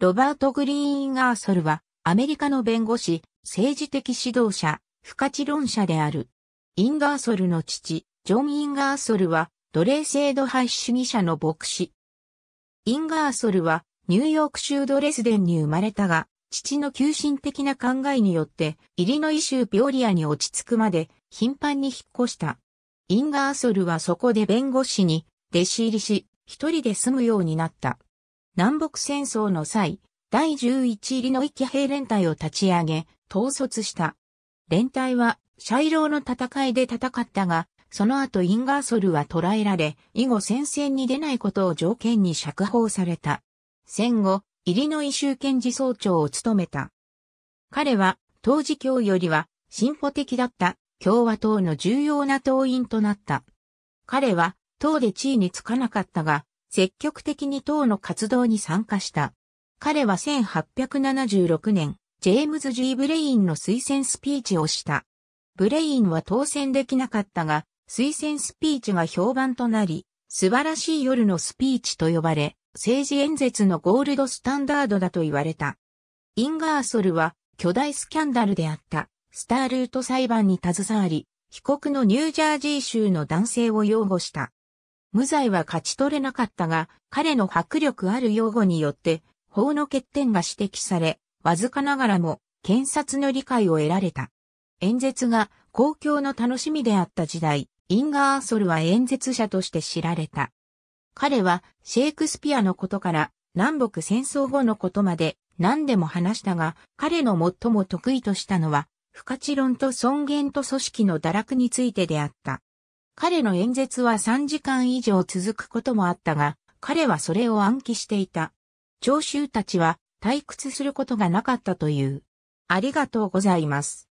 ロバート・グリーン・アーソルは、アメリカの弁護士、政治的指導者、不可知論者である。インガーソルの父、ジョン・インガーソルは、奴隷制度廃止主義者の牧師。インガーソルは、ニューヨーク州ドレスデンに生まれたが、父の急進的な考えによって、イリノイ州ピオリアに落ち着くまで、頻繁に引っ越した。インガーソルはそこで弁護士に、弟子入りし、一人で住むようになった。南北戦争の際、第11入りの一騎兵連隊を立ち上げ、統率した。連隊は、シャイローの戦いで戦ったが、その後インガーソルは捕らえられ、以後戦線に出ないことを条件に釈放された。戦後、イリノイ州検事総長を務めた。彼は、当時教よりは、進歩的だった共和党の重要な党員となった。彼は、党で地位につかなかったが、積極的に党の活動に参加した。彼は1876年、ジェームズ・ G・ ブレインの推薦スピーチをした。ブレインは当選できなかったが、推薦スピーチが評判となり、素晴らしい夜のスピーチと呼ばれ、政治演説のゴールドスタンダードだと言われた。インガーソルは巨大スキャンダルであったスタールート裁判に携わり、被告のニュージャージー州の男性を擁護した。無罪は勝ち取れなかったが、彼の迫力ある擁護によって、法の欠点が指摘され、わずかながらも、検察の理解を得られた。演説が公共の楽しみであった時代、インガーソルは演説者として知られた。彼はシェイクスピアのことから南北戦争後のことまで何でも話したが、彼の最も得意としたのは、不可知論と尊厳と組織の堕落についてであった。彼の演説は3時間以上続くこともあったが、彼はそれを暗記していた。聴衆たちは退屈することがなかったという。ありがとうございます。